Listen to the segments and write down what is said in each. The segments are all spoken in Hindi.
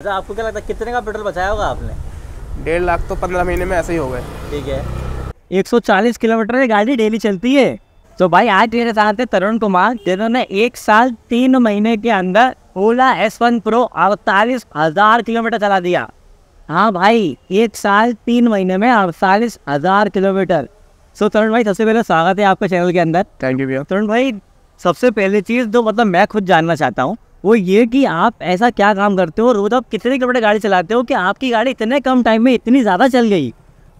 अच्छा आपको क्या लगता है कितने का पेट्रोल बचाया होगा आपने डेढ़ लाख तो पंद्रह महीने में ऐसे ही हो गए ठीक है 140 किलोमीटर गाड़ी डेली चलती है तो भाई आज मेरे साथ है तरुण कुमार जिन्होंने एक साल तीन महीने के अंदर ओला एस वन प्रो अड़तालीस हज़ार किलोमीटर चला दिया हाँ भाई एक साल तीन महीने में अड़तालीस हज़ार किलोमीटर सो तरुण भाई सबसे पहले स्वागत है आपके चैनल के अंदर थैंक यू भैया तरुण भाई सबसे पहली चीज़ जो तो मतलब मैं खुद जानना चाहता हूँ वो ये कि आप ऐसा क्या काम करते हो रोज तो आप कितने किलोमीटर गाड़ी चलाते हो कि आपकी गाड़ी इतने कम टाइम में इतनी ज़्यादा चल गई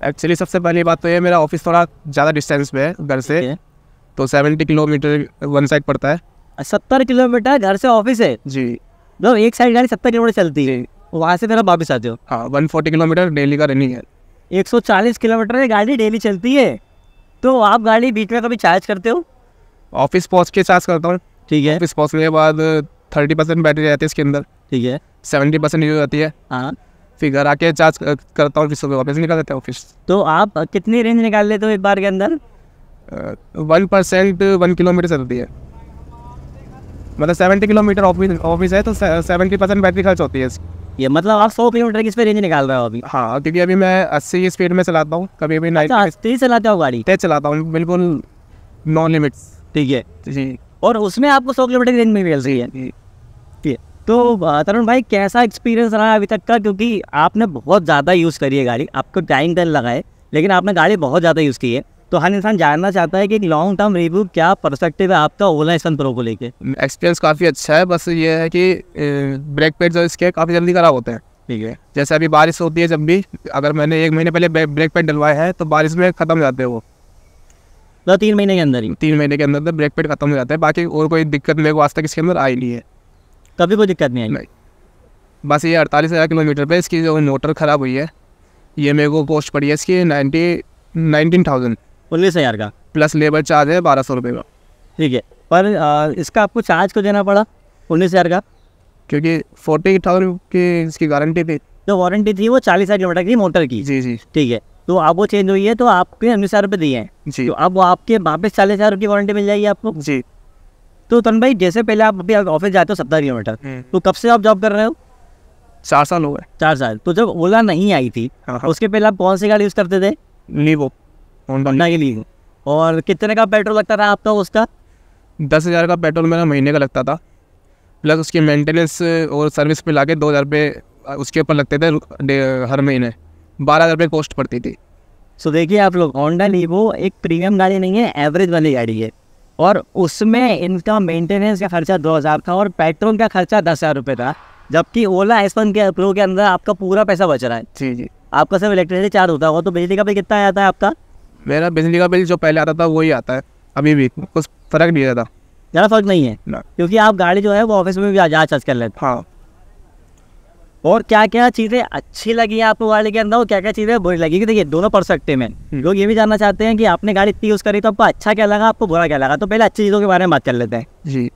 एक्चुअली सबसे पहली बात तो ये मेरा ऑफिस थोड़ा ज़्यादा डिस्टेंस पे है घर से okay. तो सेवेंटी किलोमीटर वन साइड पड़ता है सत्तर किलोमीटर घर से ऑफिस है जी मतलब एक साइड गाड़ी सत्तर किलोमीटर चलती है वहाँ से फिर आप वापस आते हो हाँ वन फोर्टी किलोमीटर डेली का रनिंग है एक सौ चालीस किलोमीटर गाड़ी डेली चलती है तो आप गाड़ी बीच में कभी चार्ज करते हो ऑफिस पहुँच के चार्ज करता हूँ ठीक है ऑफिस पहुँचने के बाद थर्टी परसेंट बैटरी रहती है इसके अंदर ठीक है सेवेंटी परसेंट यूज होती है हाँ फिर घर आके चार्ज करता हूँ फिर सुबह वापस निकाल देता हूँ ऑफिस तो आप कितनी रेंज निकाल लेते हो एक बार के अंदर वन परसेंट वन किलोमीटर चलती है मतलब सेवेंटी किलोमीटर ऑफिस ऑफिस है तो सेवेंटी परसेंट बैटरी खर्च होती है ये मतलब आप सौ किलोमीटर की रेंज निकाल रहे हो अभी हाँ क्योंकि अभी मैं अस्सी स्पीड में चलाता हूँ कभी अभी अच्छा, नाइट अस्सी चलाते हो गाड़ी तेज चलाता हूँ बिल्कुल नॉन लिमिट्स ठीक है जी और उसमें आपको सौ किलोमीटर की रेंज में मिल रही है तो तरुण भाई कैसा एक्सपीरियंस रहा अभी तक का क्योंकि आपने बहुत ज़्यादा यूज़ करी है गाड़ी आपको टाइम टाइम तो लगा है लेकिन आपने गाड़ी बहुत ज़्यादा यूज़ की है तो हर इंसान जानना चाहता है कि एक लॉन्ग टर्म रिव्यू क्या परस्पेक्टिव है आपका ओला एसन प्रो को लेकर एक्सपीरियंस काफ़ी अच्छा है बस ये है कि ब्रेक पैड जो इसके काफ़ी जल्दी खराब होते हैं ठीक है जैसे अभी बारिश होती है जब भी अगर मैंने एक महीने पहले ब्रेक पैड डलवाए हैं तो बारिश में ख़त्म हो जाते हैं वो तो तीन महीने के अंदर ही तीन महीने के अंदर ब्रेक तो पैड खत्म हो जाता है बाकी और कोई दिक्कत मेरे को आज तक इसके अंदर आई नहीं है कभी कोई दिक्कत नहीं आई बस ये अड़तालीस हज़ार किलोमीटर पे इसकी जो मोटर ख़राब हुई है ये मेरे को कॉस्ट पड़ी है इसकी नाइन्टी नाइनटीन थाउजेंड उन्नीस हज़ार का प्लस लेबर चार्ज है बारह सौ रुपये का ठीक है पर आ, इसका आपको चार्ज को देना पड़ा उन्नीस हज़ार का क्योंकि फोर्टी थाउजेंड की इसकी गारंटी थी जो वारंटी थी वो चालीस हज़ार किलोमीटर की मोटर की जी जी ठीक है तो आप वो चेंज हुई है तो आपके उन्नीस हज़ार रुपये दिए हैं जी तो अब वो आपके वापस चालीस हज़ार की वारंटी मिल जाएगी आपको जी तो तन भाई जैसे पहले आप अभी ऑफिस जाते हो सत्तर किलोमीटर हम्म। तो कब से आप जॉब कर रहे हो चार साल हो गए चार साल तो जब ओला नहीं आई थी हाँ, हाँ। उसके पहले आप कौन सी गाड़ी यूज़ करते थे नीवो होंडा की लीवो और कितने का पेट्रोल लगता था आपका उसका दस हज़ार का पेट्रोल मेरा महीने का लगता था प्लस उसकी मेंटेनेंस और सर्विस पे लाके दो हज़ार रुपये उसके ऊपर लगते थे हर महीने बारह हज़ार रुपये कॉस्ट पड़ती थी सो देखिए आप लोग होंडा लीवो एक प्रीमियम गाड़ी नहीं है एवरेज वाली गाड़ी है और उसमें इनका मेंटेनेंस का खर्चा दो हज़ार था और पेट्रोल का खर्चा दस हज़ार रुपये था जबकि ओला एस वन के प्रो के अंदर आपका पूरा पैसा बच रहा है जी जी आपका सिर्फ इलेक्ट्रिसिटी चार्ज होता है तो बिजली का बिल कितना आता है आपका मेरा बिजली का बिल जो पहले आता था वही आता है अभी भी कुछ फ़र्क नहीं रहता ज़्यादा फर्क नहीं है क्योंकि आप गाड़ी जो है वो ऑफिस में भी आज चार्ज कर लेते हैं हाँ और क्या क्या चीज़ें अच्छी लगी आपको गाड़ी के अंदर और क्या क्या चीज़ें बुरी लगी देखिए दोनों परसेप्टिव में लोग ये भी जानना चाहते हैं कि आपने गाड़ी इतनी यूज़ करी तो आपको अच्छा क्या लगा आपको बुरा क्या लगा तो पहले अच्छी चीज़ों के बारे में बात कर लेते हैं जी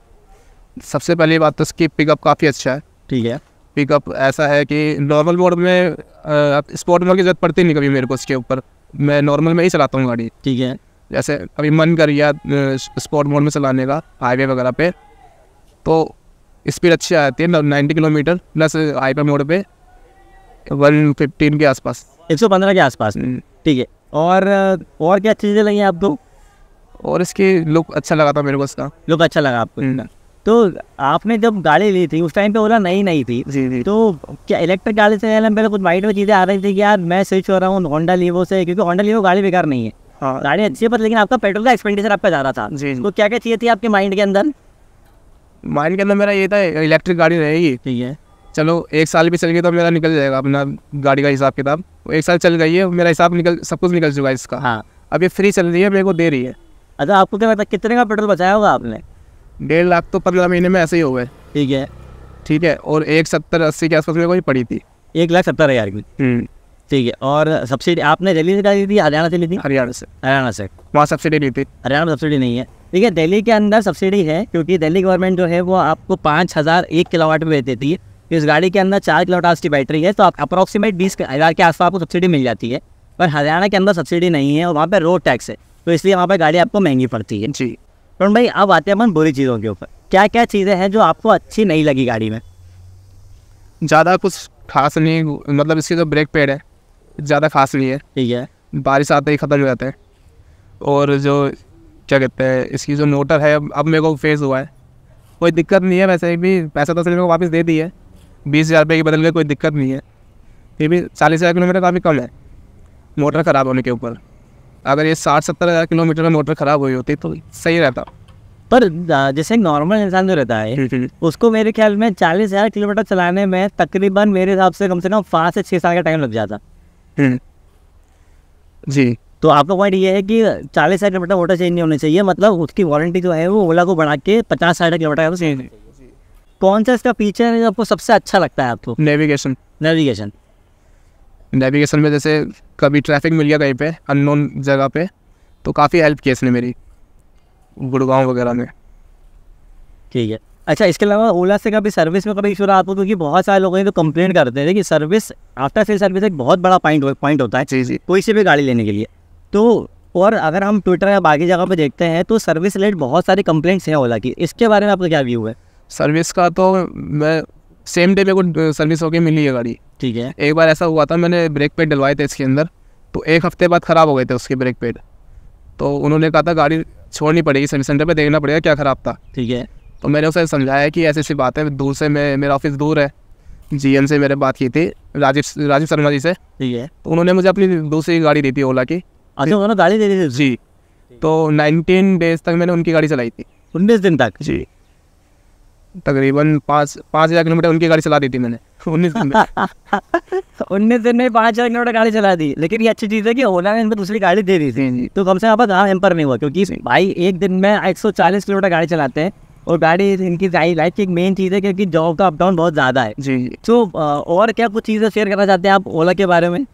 सबसे पहली बात तो इसकी पिकअप काफ़ी अच्छा है ठीक है पिकअप ऐसा है कि नॉर्मल मोड में स्पोर्ट मोड की जरूरत पड़ती नहीं कभी मेरे को इसके ऊपर मैं नॉर्मल में ही चलाता हूँ गाड़ी ठीक है जैसे अभी मन कर गया स्पोर्ट मोड में चलाने का हाईवे वगैरह पे तो स्पीड अच्छी आती है नाइन्टी किलोमीटर प्लस हाई पर मोड पे वन फिफ्टीन के आसपास एक सौ पंद्रह के आसपास हम्म। ठीक है और और क्या चीज़ें लगी आपको और इसकी लुक अच्छा लगा था मेरे को इसका लुक अच्छा लगा आपको हम्म। तो आपने जब गाड़ी ली थी उस टाइम पे ओला नई नई थी जी जी तो क्या इलेक्ट्रिक गाड़ी से पहले कुछ माइंड में चीज़ें आ रही थी कि यार मैं स्विच हो रहा हूँ होंडा लीवो से क्योंकि होंडा लीवो गाड़ी बेकार नहीं है हाँ गाड़ी अच्छी है पर लेकिन आपका पेट्रोल का एक्सपेंडिचर आपका ज़्यादा था जी तो क्या क्या चाहिए थी आपके माइंड के अंदर माइंड के अंदर मेरा ये था इलेक्ट्रिक गाड़ी रहेगी ठीक है चलो एक साल भी चल गई तो मेरा निकल जाएगा अपना गाड़ी का हिसाब किताब एक साल चल गई है मेरा हिसाब निकल सब कुछ निकल चुका है इसका हाँ अब ये फ्री चल रही है मेरे को दे रही है अच्छा आपको क्या पता कितने का पेट्रोल बचाया होगा आपने डेढ़ लाख तो पंद्रह महीने में ऐसे ही हो गए ठीक है ठीक है और एक सत्तर अस्सी के आसपास मेरे को ही पड़ी थी एक लाख सत्तर हज़ार की हम्म। ठीक है और सब्सिडी आपने दिल्ली से डाली थी हरियाणा से ली थी हरियाणा से हरियाणा से वहाँ सब्सिडी ली थी हरियाणा में सब्सिडी नहीं है देखिए दिल्ली के अंदर सब्सिडी है क्योंकि दिल्ली गवर्नमेंट जो है वो आपको पाँच हज़ार एक किलोवाट में देती है इस गाड़ी के अंदर चार किलो आज की बैटरी है तो आप अप्रॉक्सीमेट बीस हज़ार के आसपास आपको सब्सिडी मिल जाती है पर हरियाणा के अंदर सब्सिडी नहीं है और वहाँ पर रोड टैक्स है तो इसलिए वहाँ पर गाड़ी आपको महंगी पड़ती है जी पर भाई अब आते हैं अपन बुरी चीज़ों के ऊपर क्या क्या चीज़ें हैं जो आपको अच्छी नहीं लगी गाड़ी में ज़्यादा कुछ खास नहीं मतलब इसके जो ब्रेक पैड है ज़्यादा खास नहीं है ठीक है बारिश आते ही ख़त्म हो जाते हैं और जो क्या कहते हैं इसकी जो मोटर है अब मेरे को फेस हुआ है कोई दिक्कत नहीं है वैसे भी पैसा तो मेरे को वापस दे दी है बीस हज़ार रुपये की बदल के कोई दिक्कत नहीं है फिर भी चालीस हज़ार किलोमीटर काफ़ी कम है मोटर ख़राब होने के ऊपर अगर ये साठ सत्तर हज़ार किलोमीटर में मोटर ख़राब हुई होती तो सही रहता पर जैसे नॉर्मल इंसान जो रहता है हम्म, हम्म। उसको मेरे ख्याल में चालीस हज़ार किलोमीटर चलाने में तकरीबन मेरे हिसाब से कम से कम पाँच से छः साल का टाइम लग जाता हम्म। जी तो आपका पॉइंट ये है कि चालीस हज़ार किलोमीटर मोटर चेंज नहीं होनी चाहिए मतलब उसकी वारंटी जो है वो ओला को बढ़ा के पचास साठ किलोमीटर का चेंज कौन सा इसका फीचर है आपको सबसे अच्छा लगता है आपको नेविगेशन नेविगेशन नेविगेशन में जैसे कभी ट्रैफिक मिल गया कहीं पे अननोन जगह पे तो काफ़ी हेल्प किया इसने मेरी गुड़गांव वगैरह में ठीक है अच्छा इसके अलावा ओला से कभी सर्विस में कभी इशू रहा आपको क्योंकि बहुत सारे लोग हैं तो कंप्लेंट करते हैं कि सर्विस आफ्टर सेल सर्विस एक बहुत बड़ा पॉइंट पॉइंट होता है जी जी कोई से भी गाड़ी लेने के लिए तो और अगर हम ट्विटर या बाकी जगह पर देखते हैं तो सर्विस रिलेटेड बहुत सारी कंप्लेंट्स हैं ओला की इसके बारे में आपका क्या व्यू है सर्विस का तो मैं सेम डे मेरे को सर्विस होके मिली है गाड़ी ठीक है एक बार ऐसा हुआ था मैंने ब्रेक पेड डलवाए थे इसके अंदर तो एक हफ्ते बाद ख़राब हो गए थे उसके ब्रेक पेड तो उन्होंने कहा था गाड़ी छोड़नी पड़ेगी सर्विस सेंटर पर देखना पड़ेगा क्या ख़राब था ठीक है तो मैंने उसे समझाया कि ऐसी ऐसी बात है दूर से मैं मेरा ऑफिस दूर है जी से मैंने बात की थी राजीव राजीव शर्मा जी से ठीक है तो उन्होंने मुझे अपनी दूसरी गाड़ी दी थी ओला की अच्छा उन्होंने गाड़ी दे दी थी जी तो नाइनटीन डेज तक मैंने उनकी गाड़ी चलाई थी उन्नीस दिन तक जी तकरीबन पाँच पाँच हज़ार किलोमीटर उनकी गाड़ी चला दी थी मैंने उन्नीस दिन उन्नीस दिन में पाँच हज़ार किलोमीटर गाड़ी चला दी लेकिन ये अच्छी चीज़ है कि ओला ने इनको दूसरी गाड़ी दे दी थी तो कम से कम हाँ एम्पर नहीं हुआ क्योंकि भाई एक दिन में एक सौ चालीस किलोमीटर गाड़ी चलाते हैं और गाड़ी इनकी लाइफ की एक मेन चीज़ है क्योंकि जॉब का अप डाउन बहुत ज़्यादा है जी तो और क्या कुछ चीज़ें शेयर करना चाहते हैं आप ओला के बारे में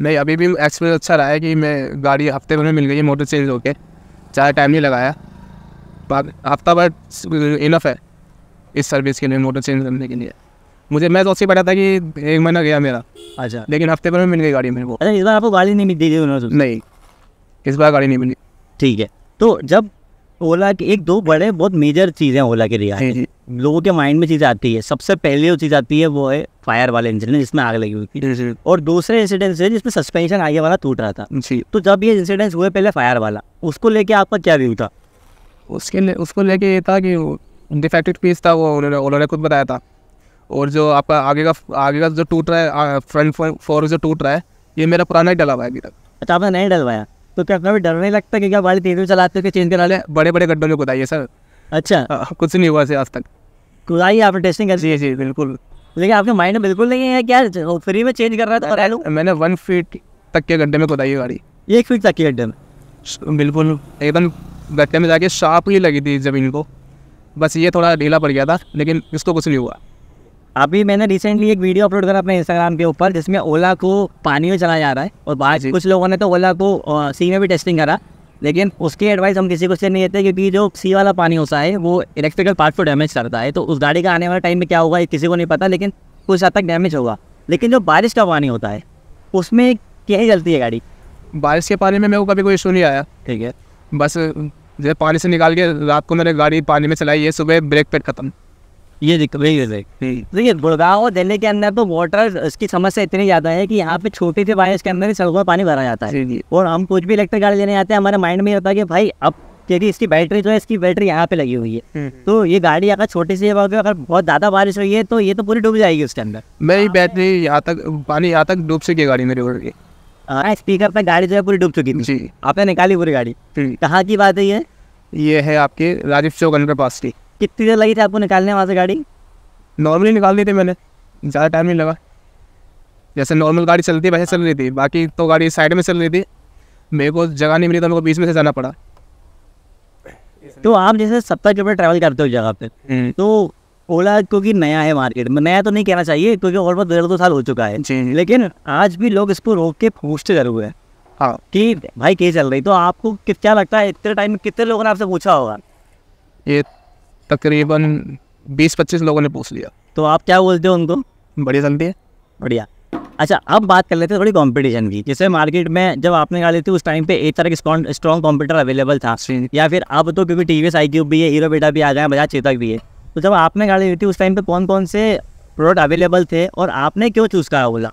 नहीं अभी भी एक्सपीरियंस अच्छा रहा है कि मैं गाड़ी हफ्ते भर में मिल गई है मोटर चेंज होके ज़्यादा टाइम नहीं लगाया हफ्ता भर इनफ है इस सर्विस के लिए मोटर चेंज करने के लिए मुझे मैं सोच ही पड़ा था कि एक महीना गया मेरा अच्छा लेकिन हफ्ते भर में मिल गई गाड़ी मेरे को अच्छा इस बार आपको गाड़ी नहीं मिली उन्होंने तो? नहीं इस बार गाड़ी नहीं मिली ठीक है तो जब ओला के एक दो बड़े बहुत मेजर चीज़ें ओला के लिए लोगों के माइंड में चीज़ आती है सबसे पहले जो चीज़ आती है वो है फायर वाले इंसिडेंट जिसमें आग लगी हुई थी और दूसरे इंसिडेंट है जिसमें सस्पेंशन आगे वाला टूट रहा था तो जब ये इंसिडेंट हुए पहले फायर वाला उसको लेके आपका क्या व्यू था उसके ले उसको लेके ये था कि डिफेक्टेड पीस था वो उन्होंने उन्होंने खुद बताया था और जो आपका आगे का आगे का जो टूट रहा है फ्रंट फोर जो टूट रहा है ये मेरा पुराना ही डला हुआ है अभी तक अच्छा आपने नहीं डलवाया तो क्या कभी डर नहीं लगता कि क्या गाड़ी तेज में चलाते हो चेंज करा ले बड़े बड़े गड्ढों में बताइए सर अच्छा आ, हाँ, कुछ नहीं हुआ से आज तक खुदाई आपने टेस्टिंग कर जी जी बिल्कुल लेकिन आपके माइंड में बिल्कुल नहीं है क्या फ्री में चेंज कर रहा था करा मैंने वन फीट तक के गड्ढे में खुदाई गाड़ी एक फीट तक के गड्ढे में बिल्कुल एकदम गड्ढे में जाके शार्प ही लगी थी ज़मीन को बस ये थोड़ा ढीला पड़ गया था लेकिन इसको कुछ नहीं हुआ अभी मैंने रिसेंटली एक वीडियो अपलोड करा अपने इंस्टाग्राम के ऊपर जिसमें ओला को पानी में चला जा रहा है और बाहर कुछ लोगों ने तो ओला को सी में भी टेस्टिंग करा लेकिन उसकी एडवाइस हम किसी को से नहीं देते क्योंकि जो सी वाला पानी होता है वो इलेक्ट्रिकल पार्ट को डैमेज करता है तो उस गाड़ी का आने वाला टाइम में क्या होगा ये किसी को नहीं पता लेकिन कुछ हद तक डैमेज होगा लेकिन जो बारिश का पानी होता है उसमें क्या ही चलती है गाड़ी बारिश के पानी में मेरे को कभी कोई इशू नहीं आया ठीक है बस जैसे पानी से निकाल के रात को मैंने गाड़ी पानी में चलाई है सुबह ब्रेक पेड खत्म ये हम्म। देखिए गुड़गांव दिल्ली के अंदर तो वाटर इसकी समस्या इतनी ज्यादा है कि यहाँ पे छोटी सी बारिश के अंदर ही सड़कों में पानी भरा जाता है और हम कुछ भी इलेक्ट्रिक गाड़ी लेने आते हैं हमारे माइंड में होता है कि भाई अब क्योंकि इसकी बैटरी जो है इसकी बैटरी यहाँ पे लगी हुई है हम्म। तो ये गाड़ी अगर छोटी सी अगर बहुत ज्यादा बारिश हुई है तो ये तो पूरी डूब जाएगी उसके अंदर मेरी बैटरी यहाँ तक पानी यहाँ तक डूब चुकी है गाड़ी मेरी उड़ गई स्पीकर पर गाड़ी जो है पूरी डूब चुकी थी आपने निकाली पूरी गाड़ी हम्म। कहाँ की बात है ये ये है आपके राजीव चौक अंडर पास की कितनी देर लगी थी आपको निकालने वहाँ से गाड़ी नॉर्मली निकाल दी थी मैंने ज़्यादा टाइम नहीं लगा जैसे नॉर्मल गाड़ी चलती है वैसे चल रही थी बाकी तो गाड़ी साइड में चल रही थी मेरे को जगह नहीं मिली तो मेरे को बीच में से जाना पड़ा तो आप जैसे सत्तर किलोमीटर ट्रैवल करते हो जगह पे हम्म। तो ओला क्योंकि नया है मार्केट में नया तो नहीं कहना चाहिए क्योंकि ऑलमोस्ट डेढ़ दो साल हो चुका है लेकिन आज भी लोग इसको रोक के पूछते जरूर है हाँ कि भाई कैसे चल रही तो आपको क्या लगता है इतने टाइम कितने लोगों ने आपसे पूछा होगा ये तकरीबन बीस पच्चीस लोगों ने पूछ लिया तो आप क्या बोलते हो उनको बढ़िया चलती है बढ़िया अच्छा अब बात कर लेते हैं थोड़ी कंपटीशन की जैसे मार्केट में जब आपने गाड़ी थी उस टाइम पे एक तरह की स्ट्रॉन्ग कंप्यूटर अवेलेबल था या फिर अब तो क्योंकि टी वी आई क्यूब भी है हीरो बेटा भी आ गया बजाज चेतक भी है तो जब आपने गाड़ी ली थी उस टाइम पे कौन कौन से प्रोडक्ट अवेलेबल थे और आपने क्यों चूज़ करा बोला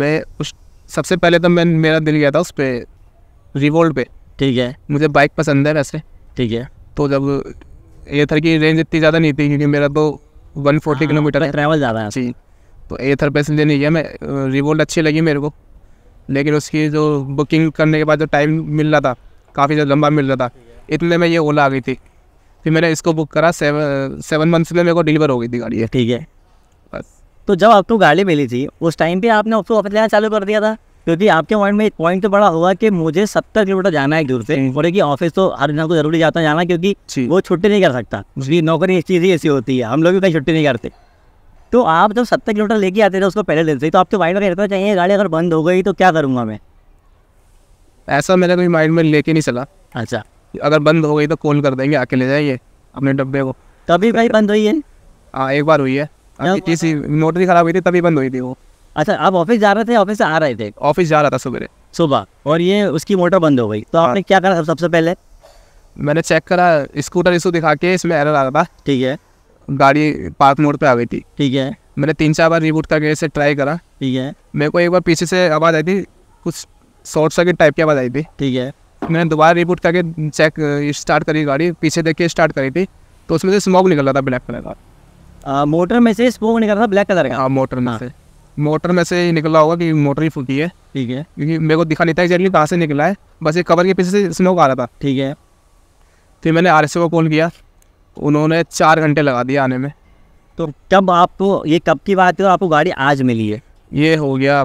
मैं उस सबसे पहले तो मैं मेरा दिल गया था उस पर रिवोल्ट पे ठीक है मुझे बाइक पसंद है वैसे ठीक है तो जब एथर की रेंज इतनी ज़्यादा नहीं थी क्योंकि मेरा तो वन हाँ, फोर्टी किलोमीटर है ट्रैवल ज़्यादा है सी तो एथर पैसेंजर नहीं है मैं रिवोल्ट अच्छी लगी मेरे को लेकिन उसकी जो बुकिंग करने के बाद जो टाइम मिल रहा था काफ़ी ज़्यादा लंबा मिल रहा था इतने में ये ओला आ गई थी फिर मैंने इसको बुक करा सेवन मंथ्स में मेरे को डिलीवर हो गई थी गाड़ी ठीक है बस तो जब आपको गाड़ी मिली थी उस टाइम पे आपने उसको वापस लेना चालू कर दिया था क्योंकि आपके माइंड में एक पॉइंट तो बड़ा हुआ कि मुझे सत्तर किलोमीटर जाना है दूर से हम्म। और कि ऑफिस तो हर इंसान को तो जरूरी जाता है जाना क्योंकि वो छुट्टी नहीं कर सकता उसकी नौकरी इस चीज़ ही ऐसी होती है हम लोग भी कहीं छुट्टी नहीं करते तो आप जब सत्तर किलोमीटर लेके आते थे उसको पहले दिन से तो आपके माइंड में रहता चाहिए गाड़ी अगर बंद हो गई तो क्या करूँगा मैं ऐसा मैंने कोई माइंड में लेके नहीं चला अच्छा अगर बंद हो गई तो कॉल कर देंगे आके ले जाइए अपने डब्बे को तभी भाई बंद हुई है हाँ एक बार हुई है किसी मोटर ही खराब हुई थी तभी बंद हुई थी वो अच्छा आप ऑफिस जा रहे थे ऑफिस से आ रहे थे ऑफिस जा रहा था सुबह सुबह और ये उसकी मोटर बंद हो गई तो आपने हाँ। क्या करा सबसे पहले मैंने चेक करा स्कूटर इशू दिखा के इसमें एरर आ रहा था ठीक है गाड़ी पार्क मोड पे आ गई थी ठीक है मैंने तीन चार बार रिबूट करके इसे ट्राई करा ठीक है मेरे को एक बार पीछे से आवाज़ आई थी कुछ शॉर्ट सर्किट टाइप की आवाज़ आई थी ठीक है मैंने दोबारा रिबूट करके चेक स्टार्ट करी गाड़ी पीछे देख के स्टार्ट करी थी तो उसमें से स्मोक निकल रहा था ब्लैक कलर का मोटर में से स्मोक निकल रहा था ब्लैक कलर का मोटर हाँ, में हाँ। से मोटर में से निकला होगा कि मोटर ही फूटी है ठीक है क्योंकि मेरे को दिखा नहीं था एग्जैक्टली कहाँ से निकला है बस ये कवर के पीछे से स्मोक आ रहा था ठीक है फिर मैंने आर को कॉल किया उन्होंने चार घंटे लगा दिया आने में तो कब आपको ये कब की बात है आपको गाड़ी आज मिली है ये हो गया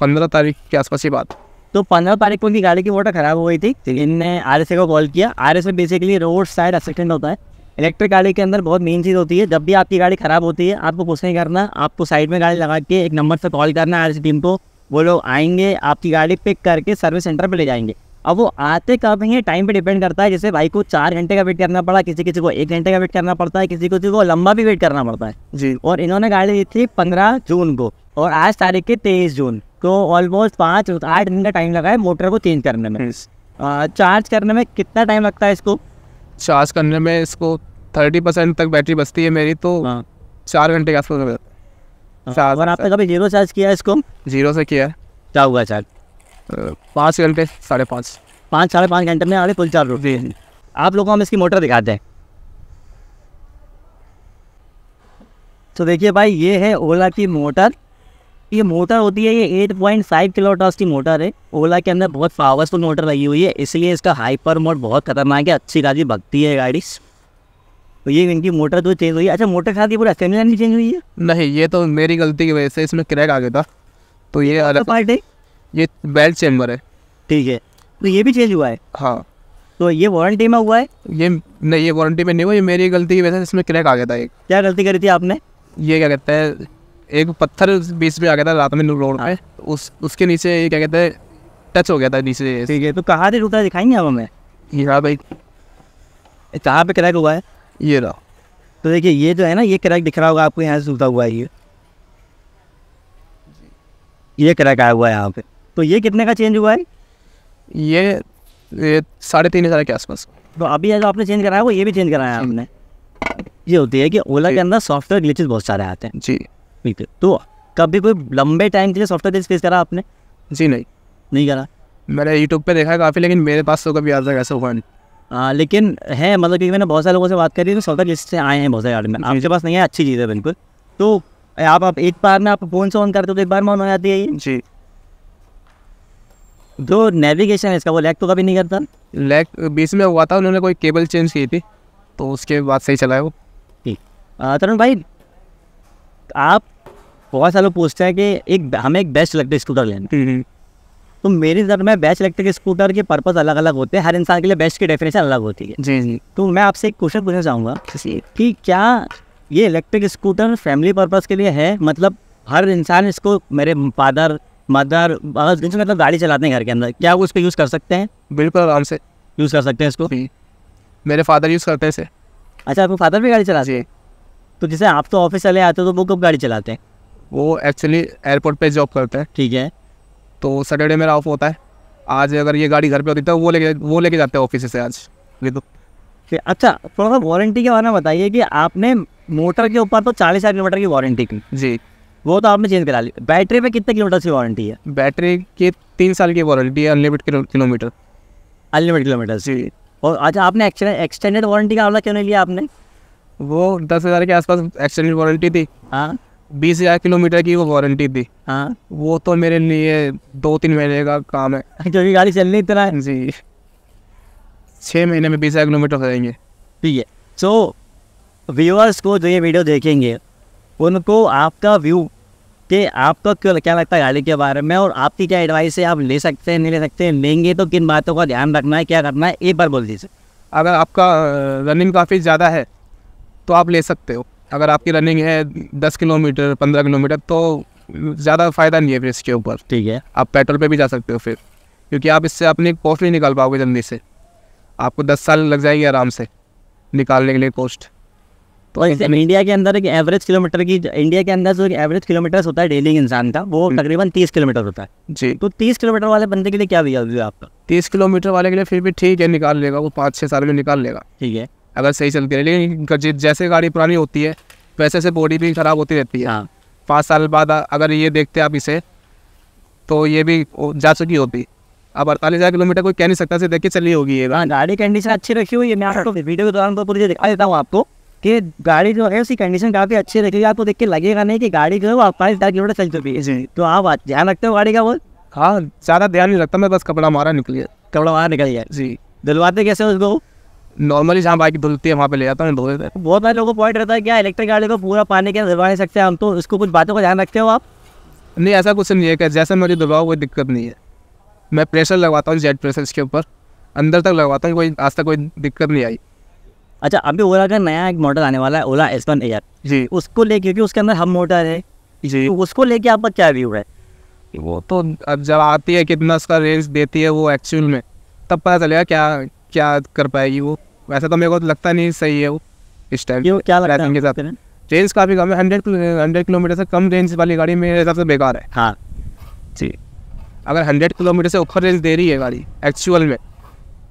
पंद्रह तारीख के आसपास की बात तो पंद्रह तारीख को उनकी गाड़ी की मोटर खराब हो गई थी तो इनने आर को कॉल किया R basically road side assistant होता है इलेक्ट्रिक गाड़ी के अंदर बहुत मेन चीज़ होती है जब भी आपकी गाड़ी ख़राब होती है आपको कुछ नहीं करना आपको साइड में गाड़ी लगा के एक नंबर से कॉल करना है आर टीम को वो लोग आएंगे आपकी गाड़ी पिक करके सर्विस सेंटर पर ले जाएंगे अब वो आते कब हैं टाइम पे डिपेंड करता है जैसे भाई को चार घंटे का वेट करना पड़ा किसी किसी को एक घंटे का वेट करना पड़ता है किसी किसी को लंबा भी वेट करना पड़ता है जी और इन्होंने गाड़ी दी थी पंद्रह जून को और आज तारीख के तेईस जून तो ऑलमोस्ट पाँच आठ दिन का टाइम लगा है मोटर को चेंज करने में चार्ज करने में कितना टाइम लगता है इसको चार्ज करने में इसको थर्टी परसेंट तक बैटरी बचती है मेरी तो हाँ। चार घंटे के आसपास हाँ। आपने कभी जीरो चार्ज किया इसको जीरो से किया है क्या हुआ चार्ज पाँच घंटे साढ़े पाँच पाँच साढ़े पाँच घंटे में आ रही फुल चार्ज होती आप लोगों को हम इसकी मोटर दिखाते हैं तो देखिए भाई ये है ओला की मोटर ये मोटर होती है ये 8.5 पॉइंट फाइव किलोटॉस की मोटर है ओला के अंदर बहुत पावरफुल मोटर लगी हुई है इसलिए इसका हाइपर मोड बहुत खतरनाक है अच्छी खासी भगती है गाड़ी तो ये इनकी मोटर तो चेंज हुई अच्छा मोटर खाती पूरा असेंबली नहीं चेंज हुई है नहीं ये तो मेरी गलती की वजह से इसमें क्रैक आ गया था तो ये अलग पार्ट है ये बेल्ट चैम्बर है ठीक है तो ये भी चेंज हुआ है हाँ तो ये वारंटी में हुआ है ये नहीं ये वारंटी में नहीं हुआ ये मेरी गलती की वजह से इसमें क्रैक आ गया था एक क्या गलती करी थी आपने ये क्या कहते हैं एक पत्थर बीच में आ गया था रात में रोड पे हाँ। उस उसके नीचे ये क्या कहते हैं टच हो गया था नीचे ठीक है तो कहाँ से रुका दिखाएंगे आप हमें यहाँ भाई कहाँ पे क्रैक हुआ है ये रहा तो देखिए ये जो है ना ये क्रैक दिख रहा होगा आपको यहाँ से टूटा हुआ है ये ये क्रैक आया हुआ है यहाँ पे तो ये कितने का चेंज हुआ है ये, ये साढ़े तीन हज़ार के आसपास तो अभी जो आपने चेंज कराया वो ये भी चेंज कराया है आपने ये होती है कि ओला के अंदर सॉफ्टवेयर ग्लिचेस बहुत सारे आते हैं जी ठीक है तो कभी कोई लंबे टाइम के लिए सॉफ्टवेयर ग्लिच फेस करा आपने जी नहीं नहीं करा मैंने यूट्यूब पे देखा है काफ़ी लेकिन मेरे पास तो कभी आज तक ऐसा हुआ नहीं आ, लेकिन है मतलब क्योंकि मैंने बहुत सारे लोगों से बात करी तो सौदा लिस्ट से आए हैं बहुत सारे आर्टिस्ट आपके पास नहीं है अच्छी चीज़ है बिल्कुल तो आप आप एक बार में आप फ़ोन से ऑन करते हो तो एक बार में ऑन हो जाती है जी जो तो नेविगेशन है इसका वो लैग तो कभी नहीं करता लैग बीच में हुआ था उन्होंने कोई केबल चेंज की थी तो उसके बाद सही चला है वो ठीक तरुण भाई आप बहुत सारे लोग पूछते हैं कि एक हमें एक बेस्ट लगता है स्कूटर लेना हम्म, हम्म। तो मेरी नज़र में बैच इलेक्ट्रिक स्कूटर के पर्पज अलग अलग होते हैं हर इंसान के लिए बेस्ट की डेफिनेशन अलग होती है जी जी तो मैं आपसे एक क्वेश्चन पूछना चाहूँगा कि क्या ये इलेक्ट्रिक स्कूटर फैमिली पर्पज के लिए है मतलब हर इंसान इसको मेरे फादर मदर जिनसे मतलब गाड़ी चलाते हैं घर के अंदर क्या वो इसको यूज़ कर सकते हैं बिल्कुल आराम से यूज़ कर सकते हैं इसको मेरे फादर यूज़ करते हैं इसे अच्छा आपके फादर भी गाड़ी चलाते हैं तो जैसे आप तो ऑफिस चले आते हो तो वो कब गाड़ी चलाते हैं वो एक्चुअली एयरपोर्ट पे जॉब करते हैं ठीक है तो सैटरडे मेरा ऑफ होता है आज अगर ये गाड़ी घर पे होती तो वो लेके वो लेके जाते हैं ऑफिस से आज ये तो अच्छा थोड़ा सा वारंटी के बारे में बताइए कि आपने मोटर के ऊपर तो चालीस हज़ार किलोमीटर की वारंटी की जी वो तो आपने चेंज करा ली बैटरी पे कितने किलोमीटर की वारंटी है बैटरी के तीन साल की वारंटी है अनलिमिटेड किलोमीटर अनलिमिटेड किलोमीटर जी और अच्छा आपने एक्सटेंडेड वारंटी का हमला क्यों नहीं लिया आपने वो दस हज़ार के आसपास एक्सटेंडेड वारंटी थी हाँ बीस हज़ार किलोमीटर की वो वारंटी थी हाँ वो तो मेरे लिए दो तीन महीने का काम है क्योंकि गाड़ी चलनी इतना है जी छः महीने में बीस हज़ार किलोमीटर हो जाएंगे ठीक है सो व्यूअर्स को जो ये वीडियो देखेंगे उनको आपका व्यू कि आपको क्यों क्या लगता है गाड़ी के बारे में और आपकी क्या एडवाइस है आप ले सकते हैं नहीं ले सकते हैं लेंगे तो किन बातों का ध्यान रखना है क्या करना है एक बार बोल दीजिए अगर आपका रनिंग uh, काफ़ी ज़्यादा है तो आप ले सकते हो अगर आपकी रनिंग है दस किलोमीटर पंद्रह किलोमीटर तो ज़्यादा फ़ायदा नहीं है फिर इसके ऊपर ठीक है आप पेट्रोल पे भी जा सकते हो फिर क्योंकि आप इससे अपनी कॉस्ट नहीं निकाल पाओगे जल्दी से आपको दस साल लग जाएगी आराम से निकालने के लिए कॉस्ट तो इंडिया के अंदर एक एवरेज किलोमीटर की इंडिया के अंदर जो एक एवरेज किलोमीटर होता है डेली इंसान का वो हम्म। तकरीबन तीस किलोमीटर होता है जी तो तीस किलोमीटर वाले बंदे के लिए क्या भैया आपका तीस किलोमीटर वाले के लिए फिर भी ठीक है निकाल लेगा वो पाँच छः साल में निकाल लेगा ठीक है अगर सही चलती है लेकिन जैसे गाड़ी पुरानी होती है वैसे से बॉडी भी ख़राब होती रहती है हाँ पाँच साल बाद अगर ये देखते आप इसे तो ये भी जा चुकी होती अब अड़तालीस हज़ार किलोमीटर कोई कह नहीं सकता से देख के चली होगी ये गाड़ी कंडीशन हाँ, अच्छी रखी हुई है मैं आपको वीडियो के दौरान पूरी दिखा देता हूँ आपको कि गाड़ी जो है उसकी कंडीशन काफ़ी अच्छी रखेगी आपको देख के लगेगा नहीं कि गाड़ी जो है वो अड़तालीस हज़ार किलोमीटर चल चुकी है तो आप ध्यान रखते हो गाड़ी का बोल हाँ ज़्यादा ध्यान नहीं रखता मैं बस कपड़ा मारा निकलिए कपड़ा मारा निकल गया जी दिलवाते कैसे उसको नॉर्मली जहाँ बाइक धुलती है वहाँ पे ले जाता हूँ धो देते हैं बहुत सारे लोगों को पॉइंट रहता है क्या इलेक्ट्रिक गाड़ी को पूरा पानी के दबा नहीं सकते हम तो इसको कुछ बातों का ध्यान रखते हो आप नहीं ऐसा कुछ नहीं है जैसे मुझे धुलवाओ कोई दिक्कत नहीं है मैं प्रेशर लगवाता हूँ जेट प्रेशर इसके ऊपर अंदर तक लगवाता हूँ कोई आज तक कोई दिक्कत नहीं आई अच्छा अभी ओला का नया एक मॉडल आने वाला है ओला एस वन एयर जी उसको लेके क्योंकि उसके अंदर हम मोटर है जी तो उसको लेके आपका क्या व्यू है वो तो अब जब आती है कितना उसका रेंज देती है वो एक्चुअल में तब पता चलेगा क्या क्या कर पाएगी वो वैसे तो मेरे को तो लगता नहीं सही है वो इस टाइम क्या लगता है साथ रेंज काफ़ी कम है हंड्रेड हंड्रेड किलोमीटर से कम रेंज वाली गाड़ी मेरे हिसाब से बेकार है हाँ जी अगर हंड्रेड किलोमीटर से ऊपर रेंज दे रही है गाड़ी एक्चुअल में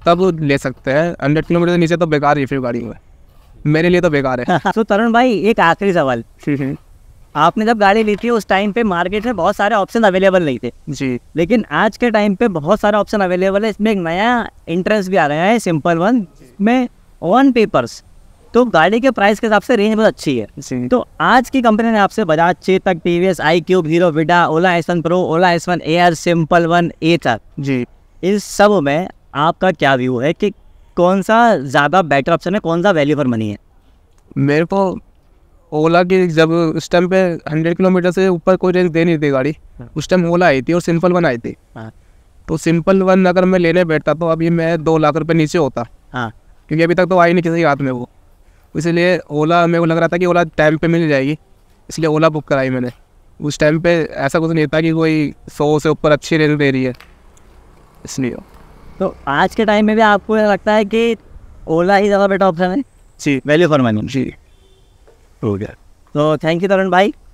तब ले सकते हैं हंड्रेड किलोमीटर से नीचे तो बेकार ही फिर गाड़ी में मेरे लिए तो बेकार है तो तरुण भाई एक आखिरी सवाल हम्म, हम्म। आपने जब गाड़ी ली थी उस टाइम पे मार्केट में बहुत सारे ऑप्शन अवेलेबल नहीं थे जी लेकिन आज के टाइम पे बहुत सारे ऑप्शन अवेलेबल है इसमें एक नया इंट्रेंस भी आ रहा है सिंपल वन में ऑन पेपर्स तो गाड़ी के प्राइस के हिसाब से रेंज बहुत अच्छी है तो आज की कंपनी ने आपसे Bajaj Chetak T V S I cube Hero Vida Ola S one pro Ola S one air Simple One A तक जी इन सब में आपका क्या व्यू है कि कौन सा ज़्यादा बेटर ऑप्शन है कौन सा वैल्यू फॉर मनी है मेरे को ओला की जब उस टाइम पे हंड्रेड किलोमीटर से ऊपर कोई रेंज दे नहीं थी गाड़ी हाँ। उस टाइम ओला आई थी और सिंपल वन आई थी हाँ। तो सिंपल वन अगर मैं लेने बैठता तो अभी मैं दो लाख रुपये नीचे होता हाँ। क्योंकि अभी तक तो आई नहीं किसी के हाथ में वो इसलिए ओला मेरे को लग रहा था कि ओला टाइम पे मिल जाएगी इसलिए ओला बुक कराई मैंने उस टाइम पे ऐसा कुछ नहीं था कि कोई सौ से ऊपर अच्छी रेंज दे रही है इसलिए तो आज के टाइम में भी आपको लगता है कि ओला ही ज़्यादा बेटर ऑप्शन है जी वैल्यू फॉर मनी जी हो गया तो थैंक यू तरुण भाई